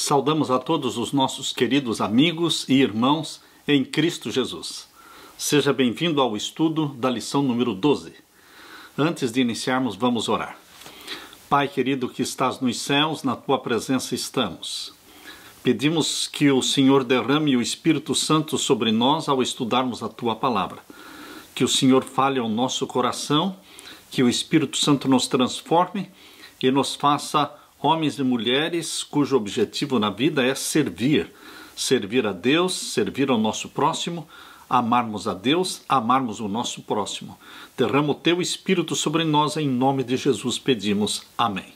Saudamos a todos os nossos queridos amigos e irmãos em Cristo Jesus. Seja bem-vindo ao estudo da lição número 12. Antes de iniciarmos, vamos orar. Pai querido que estás nos céus, na tua presença estamos. Pedimos que o Senhor derrame o Espírito Santo sobre nós ao estudarmos a tua palavra. Que o Senhor fale ao nosso coração, que o Espírito Santo nos transforme e nos faça homens e mulheres cujo objetivo na vida é servir. Servir a Deus, servir ao nosso próximo, amarmos a Deus, amarmos o nosso próximo. Derrama o teu Espírito sobre nós, em nome de Jesus pedimos. Amém.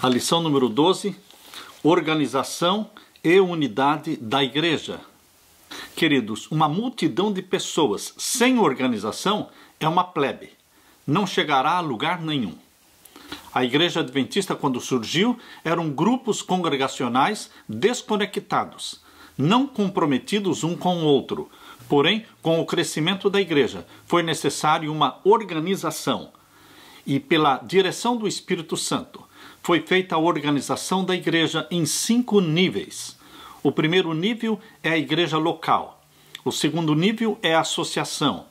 A lição número 12: Organização e unidade da Igreja. Queridos, uma multidão de pessoas sem organização é uma plebe, não chegará a lugar nenhum. A Igreja Adventista, quando surgiu, eram grupos congregacionais desconectados, não comprometidos um com o outro. Porém, com o crescimento da Igreja, foi necessário uma organização. E pela direção do Espírito Santo, foi feita a organização da Igreja em cinco níveis. O primeiro nível é a Igreja local. O segundo nível é a associação.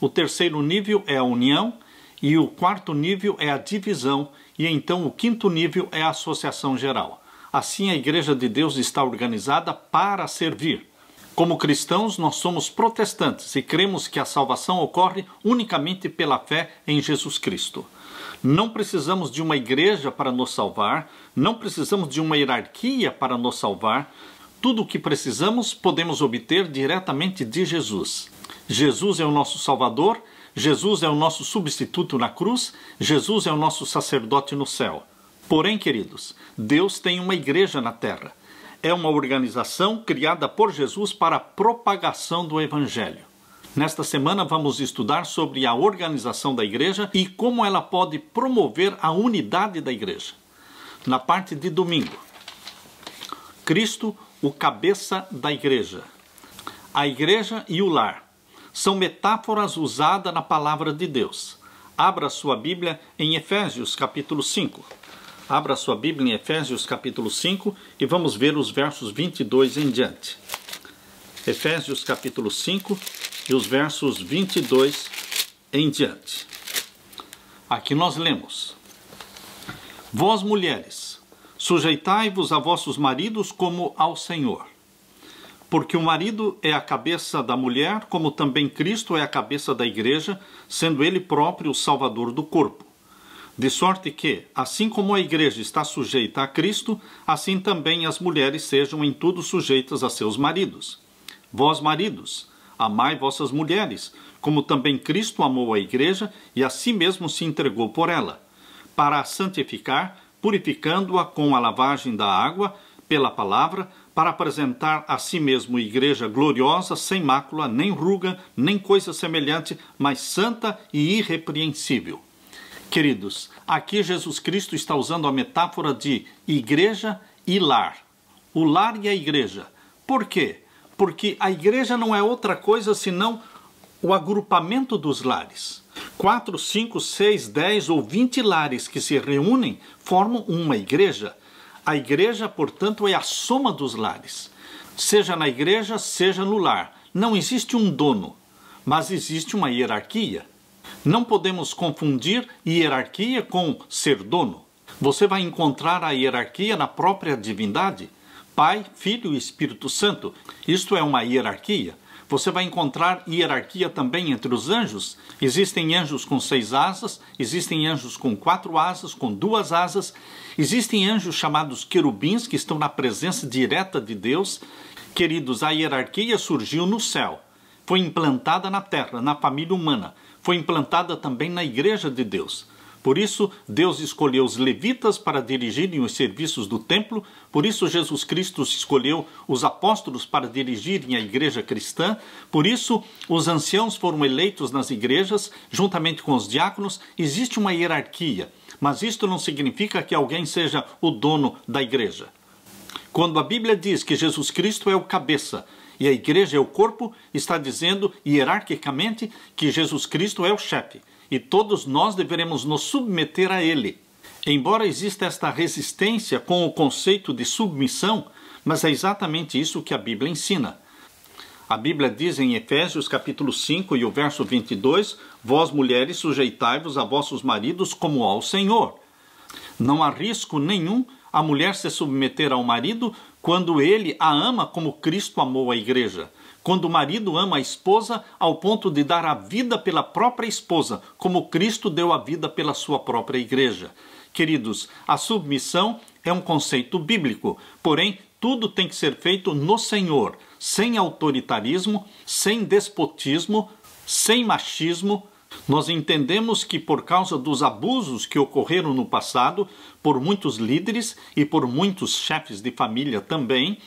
O terceiro nível é a união e o quarto nível é a divisão, e então o quinto nível é a associação geral. Assim, a Igreja de Deus está organizada para servir. Como cristãos, nós somos protestantes e cremos que a salvação ocorre unicamente pela fé em Jesus Cristo. Não precisamos de uma igreja para nos salvar, não precisamos de uma hierarquia para nos salvar. Tudo o que precisamos podemos obter diretamente de Jesus. Jesus é o nosso Salvador Jesus é o nosso substituto na cruz, Jesus é o nosso sacerdote no céu. Porém, queridos, Deus tem uma igreja na terra. É uma organização criada por Jesus para a propagação do evangelho. Nesta semana vamos estudar sobre a organização da igreja e como ela pode promover a unidade da igreja. Na parte de domingo, Cristo, o cabeça da igreja. A igreja e o lar são metáforas usadas na palavra de Deus. Abra sua Bíblia em Efésios capítulo 5. Abra sua Bíblia em Efésios capítulo 5 e vamos ver os versos 22 em diante. Efésios capítulo 5 e os versos 22 em diante. Aqui nós lemos: Vós mulheres, sujeitai-vos a vossos maridos como ao Senhor porque o marido é a cabeça da mulher, como também Cristo é a cabeça da igreja, sendo ele próprio o salvador do corpo. De sorte que, assim como a igreja está sujeita a Cristo, assim também as mulheres sejam em tudo sujeitas a seus maridos. Vós, maridos, amai vossas mulheres, como também Cristo amou a igreja e a si mesmo se entregou por ela, para a santificar, purificando-a com a lavagem da água pela palavra, para apresentar a si mesmo igreja gloriosa, sem mácula, nem ruga, nem coisa semelhante, mas santa e irrepreensível. Queridos, aqui Jesus Cristo está usando a metáfora de igreja e lar. O lar e a igreja. Por quê? Porque a igreja não é outra coisa senão o agrupamento dos lares. Quatro, cinco, seis, dez ou vinte lares que se reúnem formam uma igreja a igreja, portanto, é a soma dos lares, seja na igreja, seja no lar. Não existe um dono, mas existe uma hierarquia. Não podemos confundir hierarquia com ser dono. Você vai encontrar a hierarquia na própria divindade. Pai, Filho e Espírito Santo. Isto é uma hierarquia. Você vai encontrar hierarquia também entre os anjos. Existem anjos com seis asas, existem anjos com quatro asas, com duas asas, existem anjos chamados querubins que estão na presença direta de Deus. Queridos, a hierarquia surgiu no céu, foi implantada na terra, na família humana, foi implantada também na igreja de Deus. Por isso, Deus escolheu os levitas para dirigirem os serviços do templo, por isso, Jesus Cristo escolheu os apóstolos para dirigirem a igreja cristã, por isso, os anciãos foram eleitos nas igrejas, juntamente com os diáconos. Existe uma hierarquia, mas isto não significa que alguém seja o dono da igreja. Quando a Bíblia diz que Jesus Cristo é o cabeça, e a igreja é o corpo, está dizendo hierarquicamente que Jesus Cristo é o chefe e todos nós deveremos nos submeter a ele. Embora exista esta resistência com o conceito de submissão, mas é exatamente isso que a Bíblia ensina. A Bíblia diz em Efésios capítulo 5 e o verso 22: Vós mulheres sujeitai-vos a vossos maridos como ao Senhor. Não há risco nenhum a mulher se submeter ao marido quando ele a ama como Cristo amou a igreja. Quando o marido ama a esposa ao ponto de dar a vida pela própria esposa, como Cristo deu a vida pela sua própria igreja. Queridos, a submissão é um conceito bíblico, porém, tudo tem que ser feito no Senhor, sem autoritarismo, sem despotismo, sem machismo. Nós entendemos que, por causa dos abusos que ocorreram no passado, por muitos líderes e por muitos chefes de família também,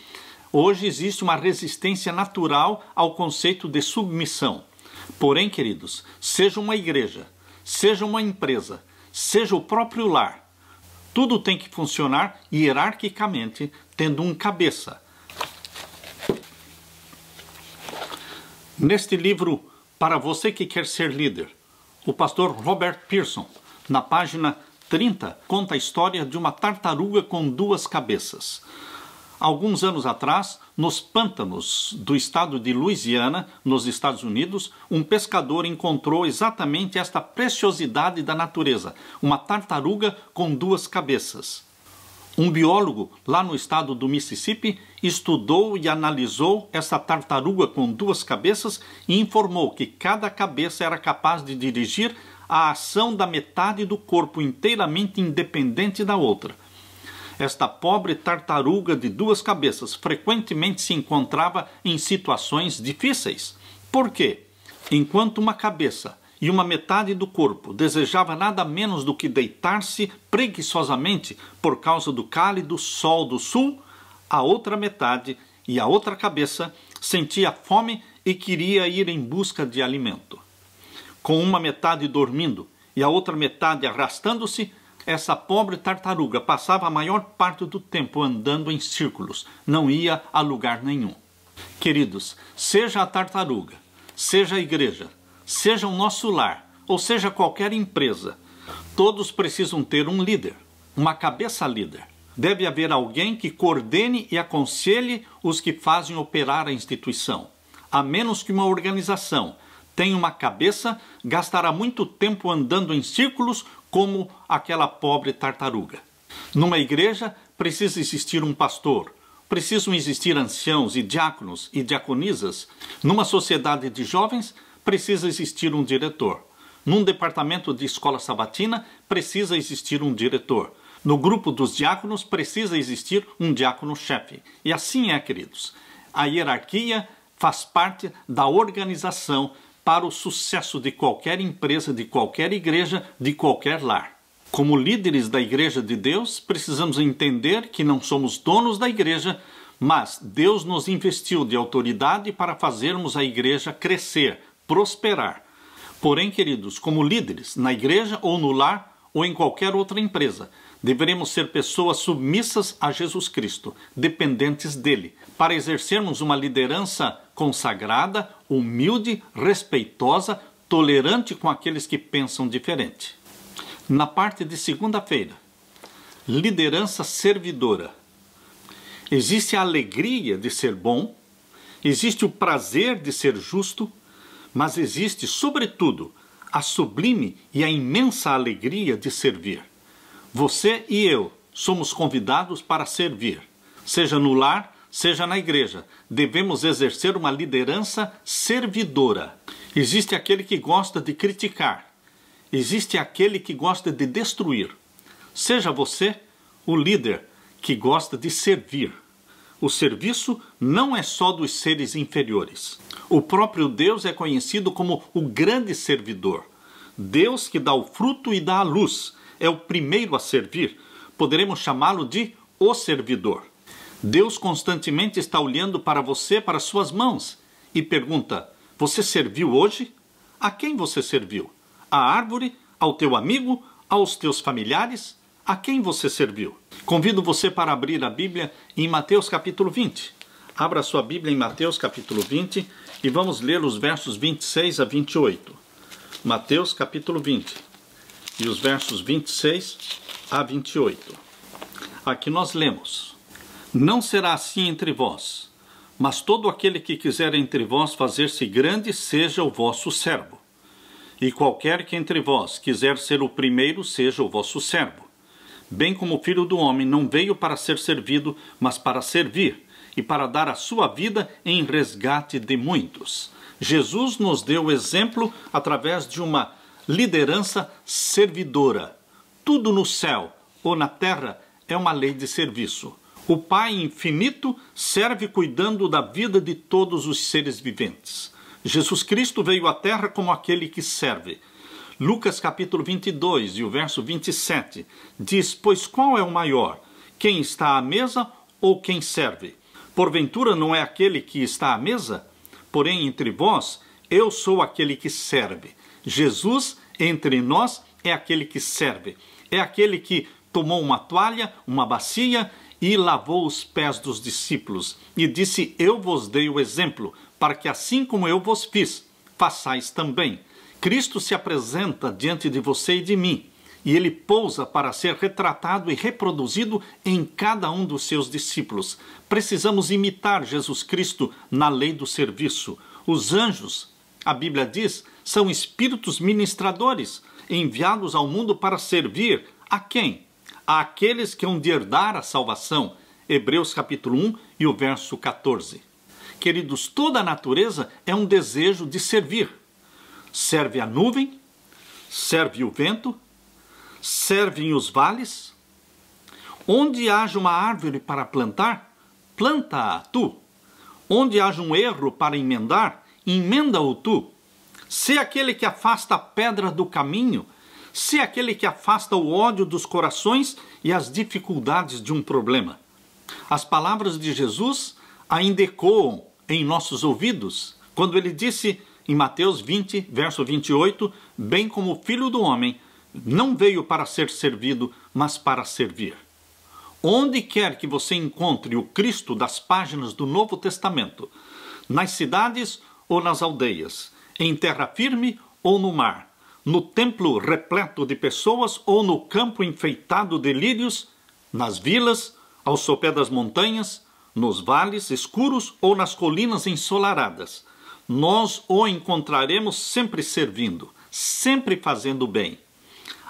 Hoje existe uma resistência natural ao conceito de submissão. Porém, queridos, seja uma igreja, seja uma empresa, seja o próprio lar, tudo tem que funcionar hierarquicamente, tendo um cabeça. Neste livro, para você que quer ser líder, o pastor Robert Pearson, na página 30, conta a história de uma tartaruga com duas cabeças alguns anos atrás, nos pântanos do estado de Louisiana, nos Estados Unidos, um pescador encontrou exatamente esta preciosidade da natureza: uma tartaruga com duas cabeças. Um biólogo lá no estado do Mississippi estudou e analisou essa tartaruga com duas cabeças e informou que cada cabeça era capaz de dirigir a ação da metade do corpo inteiramente independente da outra. Esta pobre tartaruga de duas cabeças frequentemente se encontrava em situações difíceis. Por quê? Enquanto uma cabeça e uma metade do corpo desejava nada menos do que deitar-se preguiçosamente por causa do cálido sol do sul, a outra metade e a outra cabeça sentia fome e queria ir em busca de alimento. Com uma metade dormindo e a outra metade arrastando-se, essa pobre tartaruga passava a maior parte do tempo andando em círculos, não ia a lugar nenhum. Queridos, seja a tartaruga, seja a igreja, seja o nosso lar, ou seja qualquer empresa, todos precisam ter um líder, uma cabeça líder. Deve haver alguém que coordene e aconselhe os que fazem operar a instituição. A menos que uma organização tenha uma cabeça, gastará muito tempo andando em círculos como aquela pobre tartaruga. Numa igreja, precisa existir um pastor, precisam existir anciãos e diáconos e diaconisas. Numa sociedade de jovens, precisa existir um diretor. Num departamento de escola sabatina, precisa existir um diretor. No grupo dos diáconos, precisa existir um diácono-chefe. E assim é, queridos. A hierarquia faz parte da organização para o sucesso de qualquer empresa, de qualquer igreja, de qualquer lar. Como líderes da Igreja de Deus, precisamos entender que não somos donos da igreja, mas Deus nos investiu de autoridade para fazermos a igreja crescer, prosperar. Porém, queridos, como líderes, na igreja ou no lar ou em qualquer outra empresa, Deveremos ser pessoas submissas a Jesus Cristo, dependentes dele, para exercermos uma liderança consagrada, humilde, respeitosa, tolerante com aqueles que pensam diferente. Na parte de segunda-feira, liderança servidora. Existe a alegria de ser bom, existe o prazer de ser justo, mas existe, sobretudo, a sublime e a imensa alegria de servir. Você e eu somos convidados para servir, seja no lar, seja na igreja. Devemos exercer uma liderança servidora. Existe aquele que gosta de criticar, existe aquele que gosta de destruir. Seja você o líder que gosta de servir. O serviço não é só dos seres inferiores. O próprio Deus é conhecido como o grande servidor. Deus que dá o fruto e dá a luz, é o primeiro a servir, poderemos chamá-lo de o servidor. Deus constantemente está olhando para você, para suas mãos, e pergunta: Você serviu hoje? A quem você serviu? À árvore? Ao teu amigo? Aos teus familiares? A quem você serviu? Convido você para abrir a Bíblia em Mateus capítulo 20. Abra sua Bíblia em Mateus capítulo 20 e vamos ler os versos 26 a 28. Mateus capítulo 20 e os versos 26 a 28. Aqui nós lemos: Não será assim entre vós, mas todo aquele que quiser entre vós fazer-se grande, seja o vosso servo. E qualquer que entre vós quiser ser o primeiro, seja o vosso servo. Bem como o filho do homem não veio para ser servido, mas para servir, e para dar a sua vida em resgate de muitos. Jesus nos deu o exemplo através de uma Liderança servidora. Tudo no céu ou na terra é uma lei de serviço. O Pai infinito serve cuidando da vida de todos os seres viventes. Jesus Cristo veio à terra como aquele que serve. Lucas capítulo 22 e o verso 27 diz: Pois qual é o maior, quem está à mesa ou quem serve? Porventura não é aquele que está à mesa? Porém, entre vós, eu sou aquele que serve. Jesus entre nós é aquele que serve, é aquele que tomou uma toalha, uma bacia e lavou os pés dos discípulos e disse: Eu vos dei o exemplo, para que assim como eu vos fiz, façais também. Cristo se apresenta diante de você e de mim, e ele pousa para ser retratado e reproduzido em cada um dos seus discípulos. Precisamos imitar Jesus Cristo na lei do serviço. Os anjos, a Bíblia diz, são espíritos ministradores, enviados ao mundo para servir a quem? Àqueles que hão de herdar a salvação. Hebreus capítulo 1 e o verso 14. Queridos, toda a natureza é um desejo de servir. Serve a nuvem, serve o vento, servem os vales. Onde haja uma árvore para plantar, planta-a tu. Onde haja um erro para emendar, emenda-o tu. Se aquele que afasta a pedra do caminho, se aquele que afasta o ódio dos corações e as dificuldades de um problema. As palavras de Jesus ainda ecoam em nossos ouvidos quando ele disse em Mateus 20, verso 28, bem como o filho do homem não veio para ser servido, mas para servir. Onde quer que você encontre o Cristo das páginas do Novo Testamento, nas cidades ou nas aldeias, em terra firme ou no mar, no templo repleto de pessoas ou no campo enfeitado de lírios, nas vilas, ao sopé das montanhas, nos vales escuros ou nas colinas ensolaradas. Nós o encontraremos sempre servindo, sempre fazendo bem.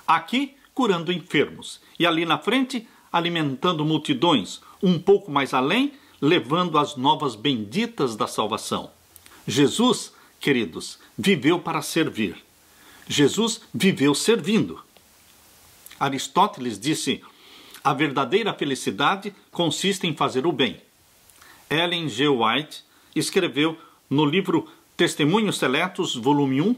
Aqui, curando enfermos, e ali na frente, alimentando multidões, um pouco mais além, levando as novas benditas da salvação. Jesus queridos, viveu para servir. Jesus viveu servindo. Aristóteles disse: a verdadeira felicidade consiste em fazer o bem. Ellen G. White escreveu no livro Testemunhos Seletos, volume 1,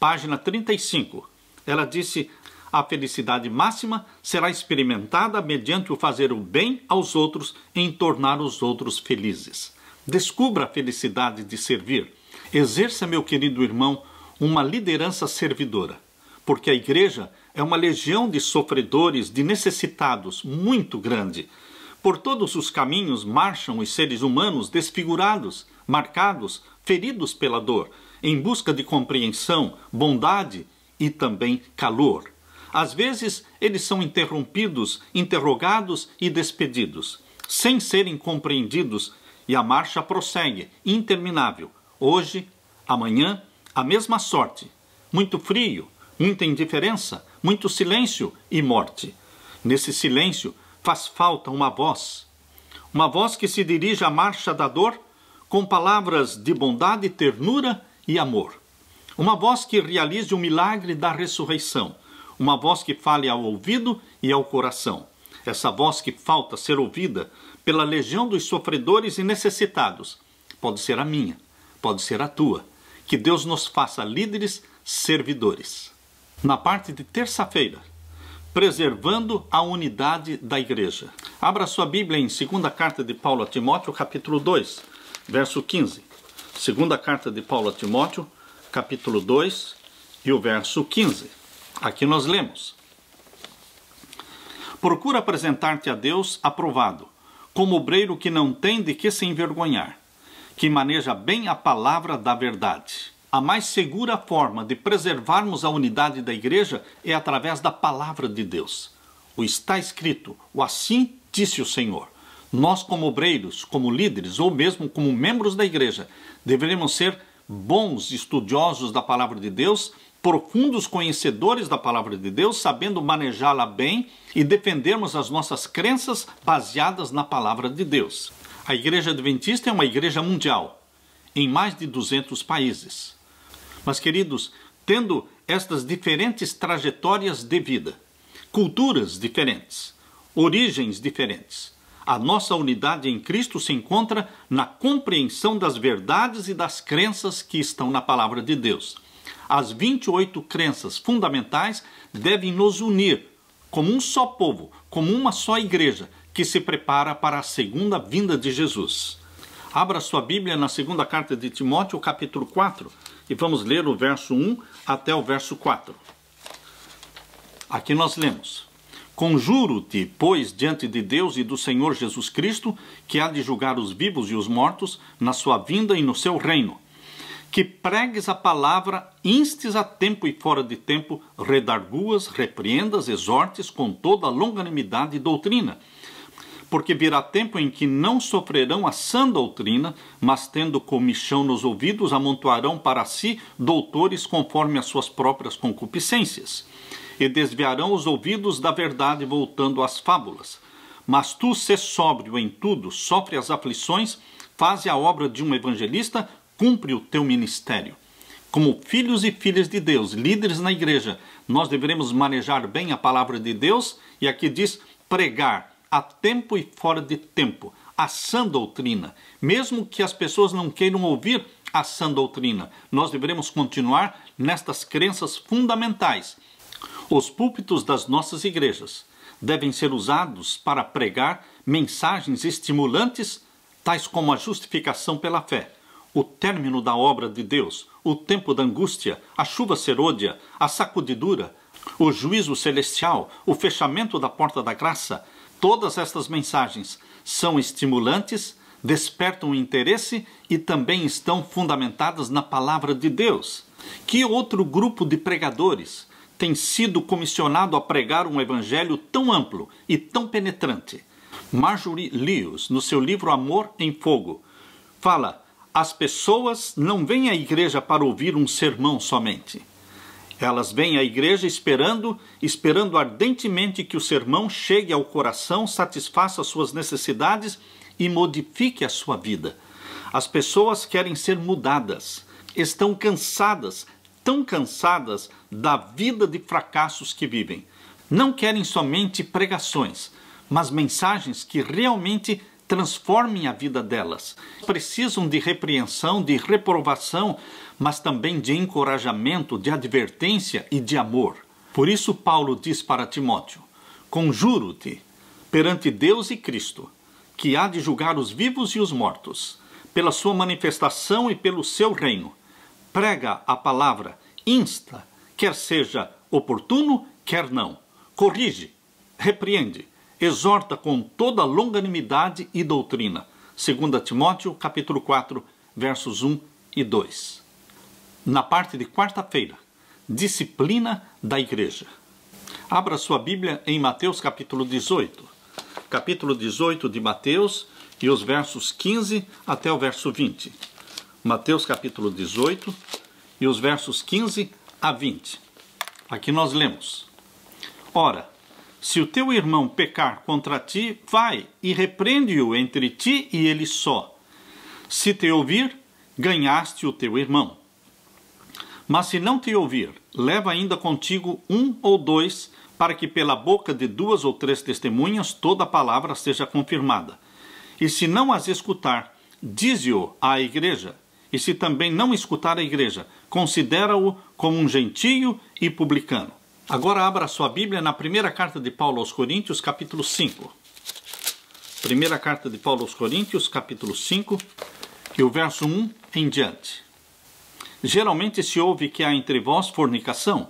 página 35. Ela disse: a felicidade máxima será experimentada mediante o fazer o bem aos outros em tornar os outros felizes. Descubra a felicidade de servir Exerça, meu querido irmão, uma liderança servidora, porque a igreja é uma legião de sofredores, de necessitados muito grande. Por todos os caminhos marcham os seres humanos desfigurados, marcados, feridos pela dor, em busca de compreensão, bondade e também calor. Às vezes, eles são interrompidos, interrogados e despedidos, sem serem compreendidos, e a marcha prossegue, interminável, hoje, amanhã, a mesma sorte. Muito frio, muita indiferença, muito silêncio e morte. Nesse silêncio faz falta uma voz. Uma voz que se dirige à marcha da dor com palavras de bondade, ternura e amor. Uma voz que realize o milagre da ressurreição. Uma voz que fale ao ouvido e ao coração. Essa voz que falta ser ouvida pela legião dos sofredores e necessitados. Pode ser a minha pode ser a tua. Que Deus nos faça líderes servidores. Na parte de terça-feira, preservando a unidade da igreja. Abra sua Bíblia em 2 Carta de Paulo a Timóteo, capítulo 2, verso 15. 2 Carta de Paulo a Timóteo, capítulo 2 e o verso 15. Aqui nós lemos: Procura apresentar-te a Deus aprovado, como obreiro que não tem de que se envergonhar que maneja bem a palavra da verdade. A mais segura forma de preservarmos a unidade da igreja é através da palavra de Deus. O está escrito, o assim disse o Senhor. Nós, como obreiros, como líderes ou mesmo como membros da igreja, deveremos ser bons estudiosos da palavra de Deus, profundos conhecedores da palavra de Deus, sabendo manejá-la bem e defendermos as nossas crenças baseadas na palavra de Deus. A Igreja Adventista é uma igreja mundial, em mais de 200 países. Mas, queridos, tendo estas diferentes trajetórias de vida, culturas diferentes, origens diferentes, a nossa unidade em Cristo se encontra na compreensão das verdades e das crenças que estão na palavra de Deus. As 28 crenças fundamentais devem nos unir como um só povo, como uma só igreja, que se prepara para a segunda vinda de Jesus. Abra sua Bíblia na segunda carta de Timóteo, capítulo 4, e vamos ler o verso 1 até o verso 4. Aqui nós lemos: Conjuro-te, pois, diante de Deus e do Senhor Jesus Cristo, que há de julgar os vivos e os mortos, na sua vinda e no seu reino, que pregues a palavra, instes a tempo e fora de tempo, redarguas, repreendas, exortes com toda longanimidade e doutrina porque virá tempo em que não sofrerão a sã doutrina, mas tendo comichão nos ouvidos, amontoarão para si doutores conforme as suas próprias concupiscências, e desviarão os ouvidos da verdade voltando às fábulas. Mas tu, se sóbrio em tudo, sofre as aflições, faze a obra de um evangelista, cumpre o teu ministério. Como filhos e filhas de Deus, líderes na igreja, nós deveremos manejar bem a palavra de Deus, e aqui diz pregar, a tempo e fora de tempo a sã doutrina. Mesmo que as pessoas não queiram ouvir a sã doutrina, nós devemos continuar nestas crenças fundamentais. Os púlpitos das nossas igrejas devem ser usados para pregar mensagens estimulantes, tais como a justificação pela fé, o término da obra de Deus, o tempo da angústia, a chuva serôdia, a sacudidura, o juízo celestial, o fechamento da porta da graça, Todas estas mensagens são estimulantes, despertam interesse e também estão fundamentadas na palavra de Deus. Que outro grupo de pregadores tem sido comissionado a pregar um evangelho tão amplo e tão penetrante? Marjorie Lewis, no seu livro Amor em Fogo, fala: as pessoas não vêm à igreja para ouvir um sermão somente. Elas vêm à igreja esperando, esperando ardentemente que o sermão chegue ao coração, satisfaça suas necessidades e modifique a sua vida. As pessoas querem ser mudadas, estão cansadas, tão cansadas da vida de fracassos que vivem. Não querem somente pregações, mas mensagens que realmente transformem a vida delas. Precisam de repreensão, de reprovação, mas também de encorajamento, de advertência e de amor. Por isso, Paulo diz para Timóteo: Conjuro-te perante Deus e Cristo, que há de julgar os vivos e os mortos, pela sua manifestação e pelo seu reino. Prega a palavra, insta, quer seja oportuno, quer não. Corrige, repreende, exorta com toda longanimidade e doutrina. 2 Timóteo capítulo 4, versos 1 e 2 na parte de quarta-feira, disciplina da igreja. Abra sua Bíblia em Mateus capítulo 18. Capítulo 18 de Mateus e os versos 15 até o verso 20. Mateus capítulo 18 e os versos 15 a 20. Aqui nós lemos: Ora, se o teu irmão pecar contra ti, vai e repreende-o entre ti e ele só. Se te ouvir, ganhaste o teu irmão. Mas se não te ouvir, leva ainda contigo um ou dois, para que pela boca de duas ou três testemunhas toda a palavra seja confirmada. E se não as escutar, dize-o à igreja. E se também não escutar a igreja, considera-o como um gentio e publicano. Agora abra sua Bíblia na primeira carta de Paulo aos Coríntios, capítulo 5. Primeira carta de Paulo aos Coríntios, capítulo 5, e o verso 1 em diante. Geralmente se ouve que há entre vós fornicação,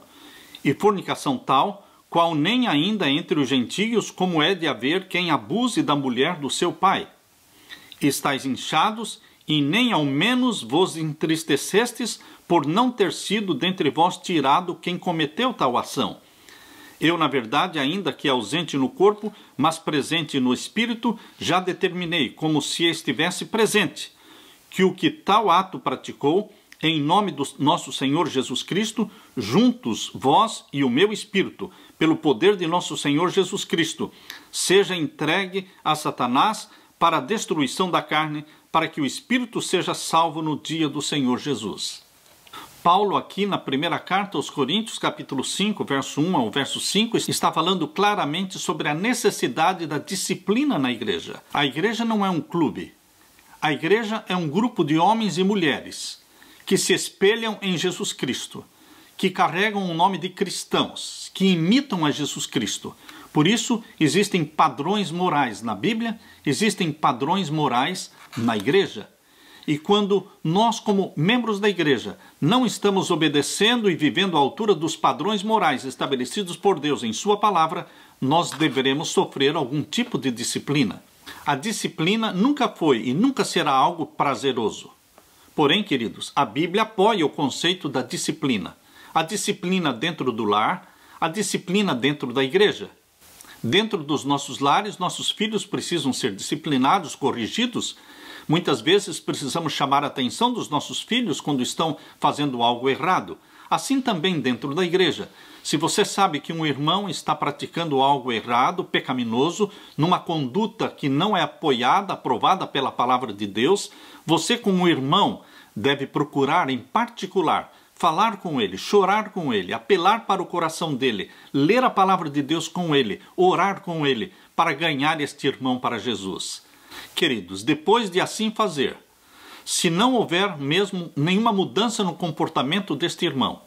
e fornicação tal, qual nem ainda entre os gentios, como é de haver quem abuse da mulher do seu pai. Estais inchados, e nem ao menos vos entristecestes por não ter sido dentre vós tirado quem cometeu tal ação. Eu, na verdade, ainda que ausente no corpo, mas presente no espírito, já determinei, como se estivesse presente, que o que tal ato praticou em nome do nosso Senhor Jesus Cristo, juntos, vós e o meu espírito, pelo poder de nosso Senhor Jesus Cristo, seja entregue a Satanás para a destruição da carne, para que o espírito seja salvo no dia do Senhor Jesus. Paulo, aqui na primeira carta aos Coríntios, capítulo 5, verso 1 ao verso 5, está falando claramente sobre a necessidade da disciplina na igreja. A igreja não é um clube. A igreja é um grupo de homens e mulheres que se espelham em Jesus Cristo, que carregam o nome de cristãos, que imitam a Jesus Cristo. Por isso, existem padrões morais na Bíblia, existem padrões morais na igreja. E quando nós, como membros da igreja, não estamos obedecendo e vivendo à altura dos padrões morais estabelecidos por Deus em Sua palavra, nós deveremos sofrer algum tipo de disciplina. A disciplina nunca foi e nunca será algo prazeroso. Porém, queridos, a Bíblia apoia o conceito da disciplina. A disciplina dentro do lar, a disciplina dentro da igreja. Dentro dos nossos lares, nossos filhos precisam ser disciplinados, corrigidos. Muitas vezes precisamos chamar a atenção dos nossos filhos quando estão fazendo algo errado. Assim também dentro da igreja. Se você sabe que um irmão está praticando algo errado, pecaminoso, numa conduta que não é apoiada, aprovada pela palavra de Deus, você, como irmão, deve procurar em particular falar com ele, chorar com ele, apelar para o coração dele, ler a palavra de Deus com ele, orar com ele, para ganhar este irmão para Jesus. Queridos, depois de assim fazer, se não houver mesmo nenhuma mudança no comportamento deste irmão.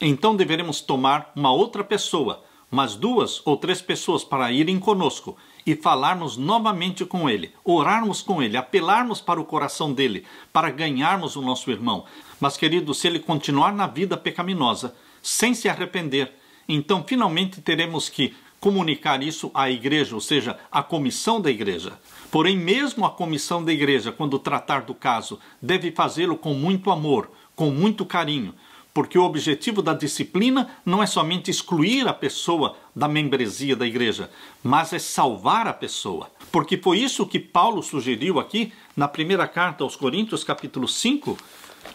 Então deveremos tomar uma outra pessoa, mas duas ou três pessoas para irem conosco e falarmos novamente com ele, orarmos com ele, apelarmos para o coração dele, para ganharmos o nosso irmão. Mas, querido, se ele continuar na vida pecaminosa, sem se arrepender, então finalmente teremos que comunicar isso à igreja, ou seja, à comissão da igreja. Porém, mesmo a comissão da igreja, quando tratar do caso, deve fazê-lo com muito amor, com muito carinho, porque o objetivo da disciplina não é somente excluir a pessoa da membresia da igreja, mas é salvar a pessoa. Porque foi isso que Paulo sugeriu aqui na primeira carta aos Coríntios, capítulo 5,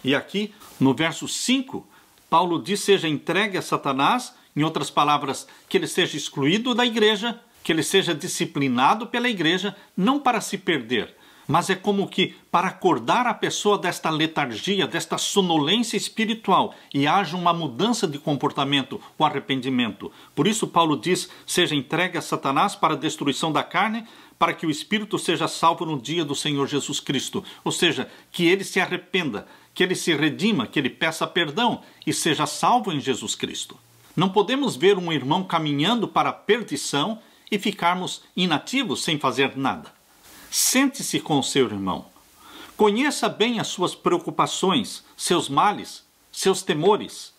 e aqui no verso 5, Paulo diz: seja entregue a Satanás, em outras palavras, que ele seja excluído da igreja que ele seja disciplinado pela igreja, não para se perder, mas é como que para acordar a pessoa desta letargia, desta sonolência espiritual e haja uma mudança de comportamento, o arrependimento. Por isso, Paulo diz: seja entregue a Satanás para a destruição da carne, para que o espírito seja salvo no dia do Senhor Jesus Cristo. Ou seja, que ele se arrependa, que ele se redima, que ele peça perdão e seja salvo em Jesus Cristo. Não podemos ver um irmão caminhando para a perdição e ficarmos inativos sem fazer nada. Sente-se com o seu irmão. Conheça bem as suas preocupações, seus males, seus temores.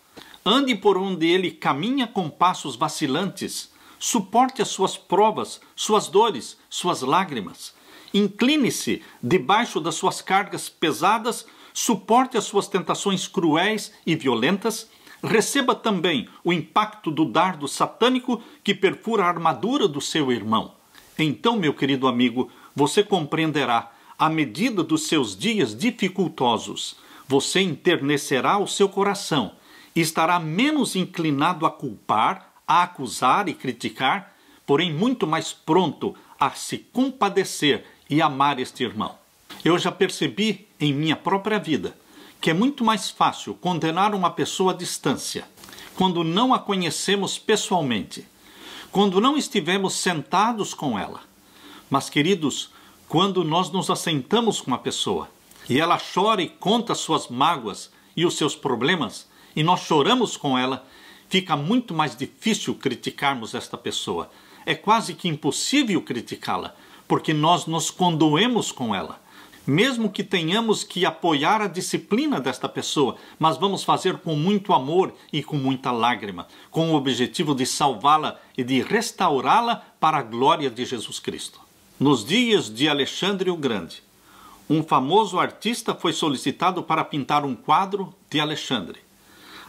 Ande por onde ele caminha com passos vacilantes. Suporte as suas provas, suas dores, suas lágrimas. Incline-se debaixo das suas cargas pesadas, suporte as suas tentações cruéis e violentas receba também o impacto do dardo satânico que perfura a armadura do seu irmão. Então, meu querido amigo, você compreenderá, à medida dos seus dias dificultosos, você enternecerá o seu coração e estará menos inclinado a culpar, a acusar e criticar, porém muito mais pronto a se compadecer e amar este irmão. Eu já percebi em minha própria vida que é muito mais fácil condenar uma pessoa à distância, quando não a conhecemos pessoalmente, quando não estivemos sentados com ela. Mas, queridos, quando nós nos assentamos com a pessoa e ela chora e conta suas mágoas e os seus problemas, e nós choramos com ela, fica muito mais difícil criticarmos esta pessoa. É quase que impossível criticá-la, porque nós nos condoemos com ela mesmo que tenhamos que apoiar a disciplina desta pessoa, mas vamos fazer com muito amor e com muita lágrima, com o objetivo de salvá-la e de restaurá-la para a glória de Jesus Cristo. Nos dias de Alexandre o Grande, um famoso artista foi solicitado para pintar um quadro de Alexandre.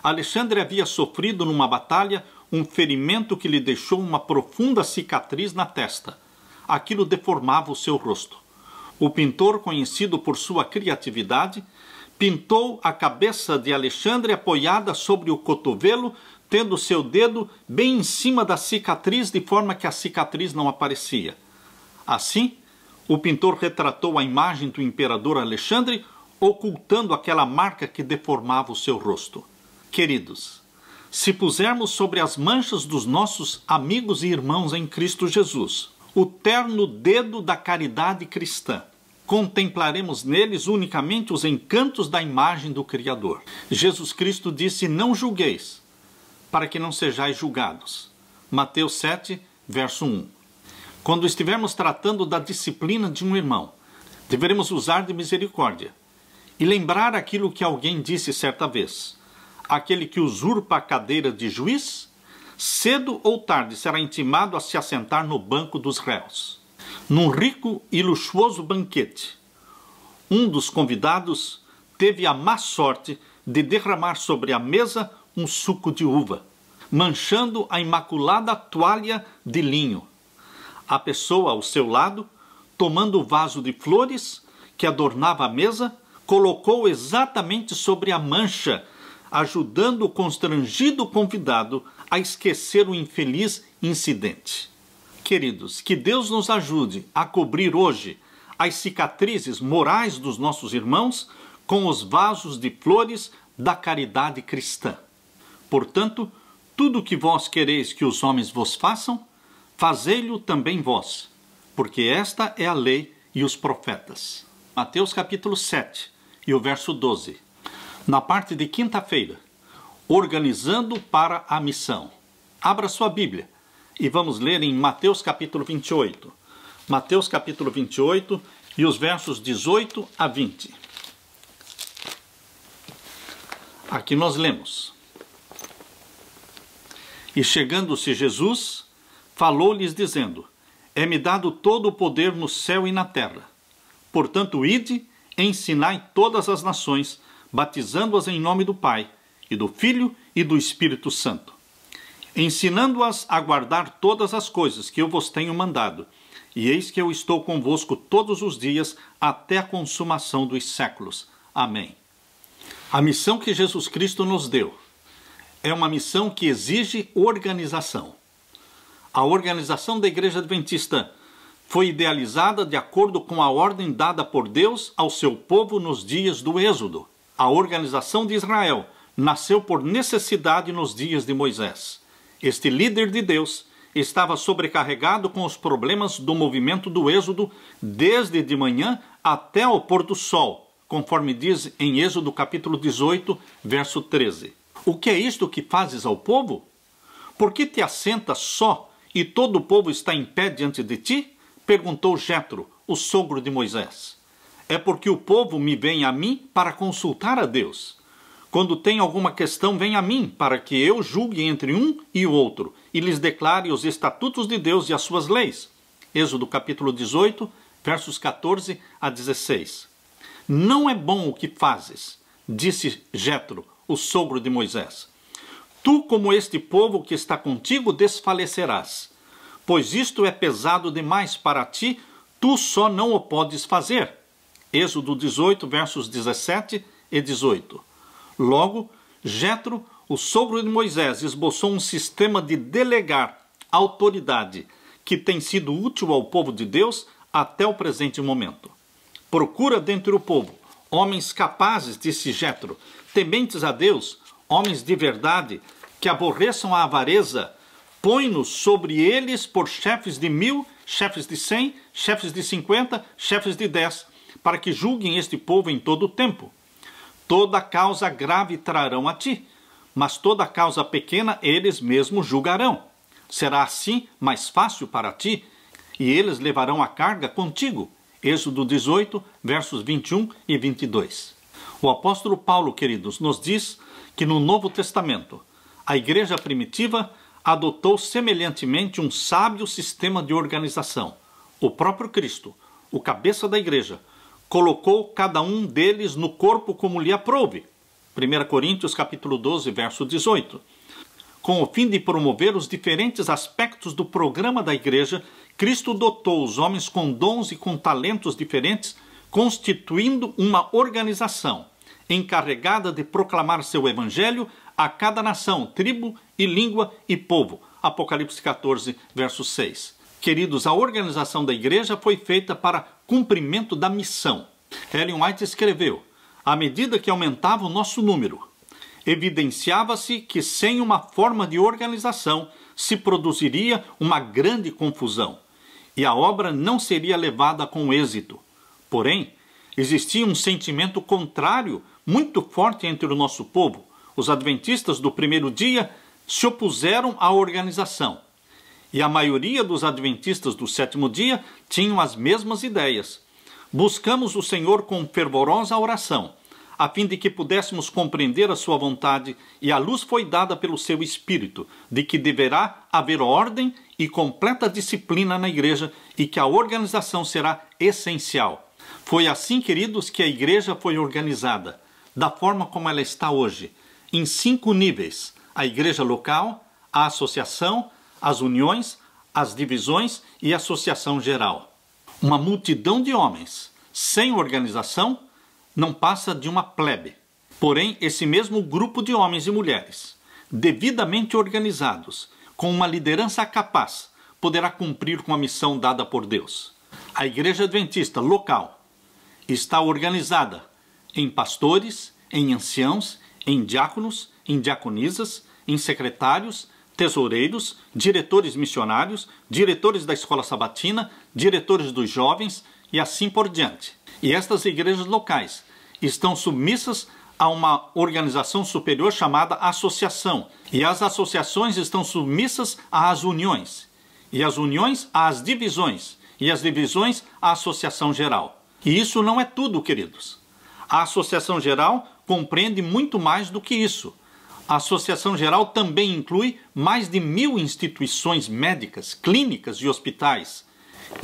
Alexandre havia sofrido numa batalha um ferimento que lhe deixou uma profunda cicatriz na testa. Aquilo deformava o seu rosto. O pintor, conhecido por sua criatividade, pintou a cabeça de Alexandre apoiada sobre o cotovelo, tendo seu dedo bem em cima da cicatriz, de forma que a cicatriz não aparecia. Assim, o pintor retratou a imagem do imperador Alexandre, ocultando aquela marca que deformava o seu rosto. Queridos, se pusermos sobre as manchas dos nossos amigos e irmãos em Cristo Jesus o terno dedo da caridade cristã, contemplaremos neles unicamente os encantos da imagem do Criador. Jesus Cristo disse: Não julgueis, para que não sejais julgados. Mateus 7, verso 1. Quando estivermos tratando da disciplina de um irmão, deveremos usar de misericórdia e lembrar aquilo que alguém disse certa vez: aquele que usurpa a cadeira de juiz, cedo ou tarde será intimado a se assentar no banco dos réus. Num rico e luxuoso banquete, um dos convidados teve a má sorte de derramar sobre a mesa um suco de uva, manchando a imaculada toalha de linho. A pessoa ao seu lado, tomando o vaso de flores que adornava a mesa, colocou exatamente sobre a mancha, ajudando o constrangido convidado a esquecer o infeliz incidente queridos, que Deus nos ajude a cobrir hoje as cicatrizes morais dos nossos irmãos com os vasos de flores da caridade cristã. Portanto, tudo o que vós quereis que os homens vos façam, fazei-lo também vós, porque esta é a lei e os profetas. Mateus capítulo 7 e o verso 12. Na parte de quinta-feira, organizando para a missão. Abra sua Bíblia e vamos ler em Mateus capítulo 28. Mateus capítulo 28 e os versos 18 a 20. Aqui nós lemos. E chegando-se Jesus, falou-lhes dizendo: É-me dado todo o poder no céu e na terra. Portanto, ide, ensinai todas as nações, batizando-as em nome do Pai, e do Filho e do Espírito Santo ensinando-as a guardar todas as coisas que eu vos tenho mandado. E eis que eu estou convosco todos os dias até a consumação dos séculos. Amém. A missão que Jesus Cristo nos deu é uma missão que exige organização. A organização da Igreja Adventista foi idealizada de acordo com a ordem dada por Deus ao seu povo nos dias do Êxodo. A organização de Israel nasceu por necessidade nos dias de Moisés. Este líder de Deus estava sobrecarregado com os problemas do movimento do Êxodo desde de manhã até o pôr do sol, conforme diz em Êxodo capítulo 18, verso 13. O que é isto que fazes ao povo? Por que te assentas só e todo o povo está em pé diante de ti? perguntou Jetro, o sogro de Moisés. É porque o povo me vem a mim para consultar a Deus. Quando tem alguma questão, vem a mim, para que eu julgue entre um e o outro, e lhes declare os estatutos de Deus e as suas leis. Êxodo capítulo 18, versos 14 a 16. Não é bom o que fazes, disse Jetro, o sogro de Moisés. Tu, como este povo que está contigo, desfalecerás, pois isto é pesado demais para ti, tu só não o podes fazer. Êxodo 18, versos 17 e 18. Logo, Jetro, o sogro de Moisés, esboçou um sistema de delegar autoridade que tem sido útil ao povo de Deus até o presente momento. Procura dentro do povo homens capazes, disse Jetro, tementes a Deus, homens de verdade, que aborreçam a avareza, põe-nos sobre eles por chefes de mil, chefes de cem, chefes de cinquenta, chefes de dez, para que julguem este povo em todo o tempo toda causa grave trarão a ti, mas toda causa pequena eles mesmos julgarão. Será assim mais fácil para ti, e eles levarão a carga contigo. Êxodo 18, versos 21 e 22. O apóstolo Paulo, queridos, nos diz que no Novo Testamento, a igreja primitiva adotou semelhantemente um sábio sistema de organização. O próprio Cristo, o cabeça da igreja, colocou cada um deles no corpo como lhe aproube. 1 Coríntios capítulo 12, verso 18. Com o fim de promover os diferentes aspectos do programa da igreja, Cristo dotou os homens com dons e com talentos diferentes, constituindo uma organização encarregada de proclamar seu evangelho a cada nação, tribo e língua e povo. Apocalipse 14, verso 6. Queridos, a organização da igreja foi feita para cumprimento da missão. Ellen White escreveu: à medida que aumentava o nosso número, evidenciava-se que sem uma forma de organização se produziria uma grande confusão e a obra não seria levada com êxito. Porém, existia um sentimento contrário muito forte entre o nosso povo. Os adventistas do primeiro dia se opuseram à organização e a maioria dos adventistas do sétimo dia tinham as mesmas ideias. Buscamos o Senhor com fervorosa oração, a fim de que pudéssemos compreender a sua vontade, e a luz foi dada pelo seu espírito, de que deverá haver ordem e completa disciplina na igreja e que a organização será essencial. Foi assim, queridos, que a igreja foi organizada, da forma como ela está hoje, em cinco níveis: a igreja local, a associação, as uniões, as divisões e associação geral. Uma multidão de homens sem organização não passa de uma plebe. Porém, esse mesmo grupo de homens e mulheres, devidamente organizados, com uma liderança capaz, poderá cumprir com a missão dada por Deus. A igreja adventista local está organizada em pastores, em anciãos, em diáconos, em diaconisas, em secretários, tesoureiros, diretores missionários, diretores da escola sabatina, diretores dos jovens e assim por diante. E estas igrejas locais estão submissas a uma organização superior chamada associação, e as associações estão submissas às uniões, e as uniões às divisões, e as divisões à associação geral. E isso não é tudo, queridos. A associação geral compreende muito mais do que isso. A Associação Geral também inclui mais de mil instituições médicas, clínicas e hospitais,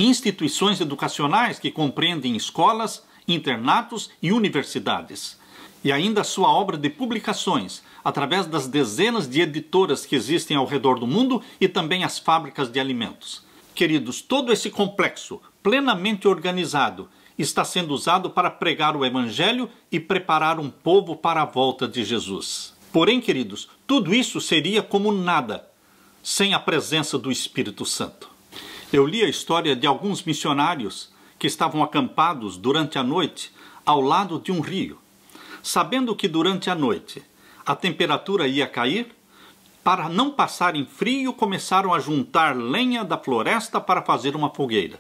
instituições educacionais que compreendem escolas, internatos e universidades. E ainda a sua obra de publicações, através das dezenas de editoras que existem ao redor do mundo e também as fábricas de alimentos. Queridos, todo esse complexo, plenamente organizado, está sendo usado para pregar o Evangelho e preparar um povo para a volta de Jesus. Porém, queridos, tudo isso seria como nada sem a presença do Espírito Santo. Eu li a história de alguns missionários que estavam acampados durante a noite ao lado de um rio. Sabendo que durante a noite a temperatura ia cair, para não passarem frio, começaram a juntar lenha da floresta para fazer uma fogueira.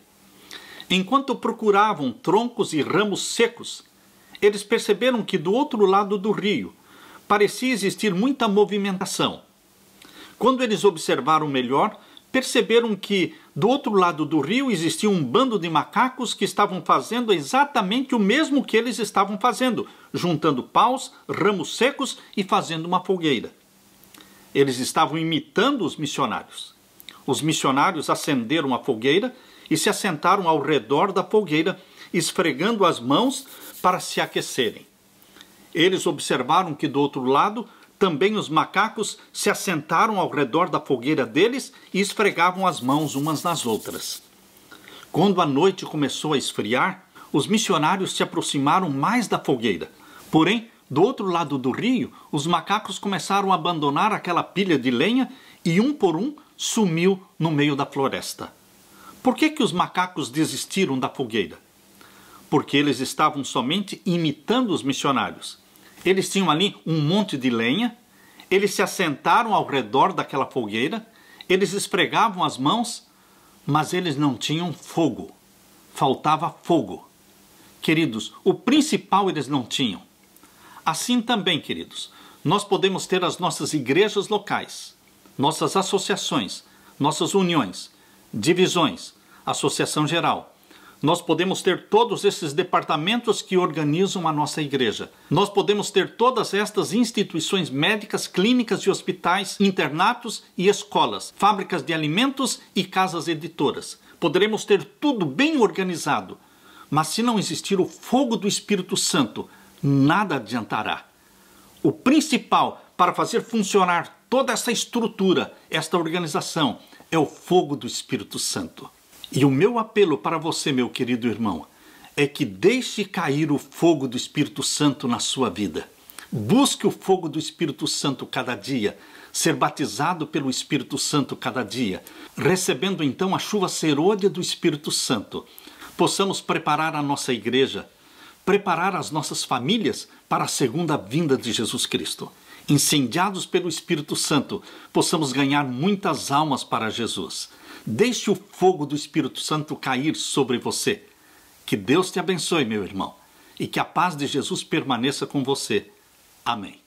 Enquanto procuravam troncos e ramos secos, eles perceberam que do outro lado do rio parecia existir muita movimentação. Quando eles observaram melhor, perceberam que do outro lado do rio existia um bando de macacos que estavam fazendo exatamente o mesmo que eles estavam fazendo, juntando paus, ramos secos e fazendo uma fogueira. Eles estavam imitando os missionários. Os missionários acenderam a fogueira e se assentaram ao redor da fogueira, esfregando as mãos para se aquecerem. Eles observaram que do outro lado também os macacos se assentaram ao redor da fogueira deles e esfregavam as mãos umas nas outras. Quando a noite começou a esfriar, os missionários se aproximaram mais da fogueira. Porém, do outro lado do rio, os macacos começaram a abandonar aquela pilha de lenha e um por um sumiu no meio da floresta. Por que, que os macacos desistiram da fogueira? Porque eles estavam somente imitando os missionários. Eles tinham ali um monte de lenha, eles se assentaram ao redor daquela fogueira, eles esfregavam as mãos, mas eles não tinham fogo. Faltava fogo. Queridos, o principal eles não tinham. Assim também, queridos, nós podemos ter as nossas igrejas locais, nossas associações, nossas uniões, divisões, associação geral, nós podemos ter todos esses departamentos que organizam a nossa igreja. Nós podemos ter todas estas instituições médicas, clínicas e hospitais, internatos e escolas, fábricas de alimentos e casas editoras. Poderemos ter tudo bem organizado, mas se não existir o fogo do Espírito Santo, nada adiantará. O principal para fazer funcionar toda essa estrutura, esta organização, é o fogo do Espírito Santo. E o meu apelo para você, meu querido irmão, é que deixe cair o fogo do Espírito Santo na sua vida. Busque o fogo do Espírito Santo cada dia, ser batizado pelo Espírito Santo cada dia, recebendo então a chuva serôdia do Espírito Santo. Possamos preparar a nossa igreja, preparar as nossas famílias para a segunda vinda de Jesus Cristo. Incendiados pelo Espírito Santo, possamos ganhar muitas almas para Jesus. Deixe o fogo do Espírito Santo cair sobre você. Que Deus te abençoe, meu irmão, e que a paz de Jesus permaneça com você. Amém.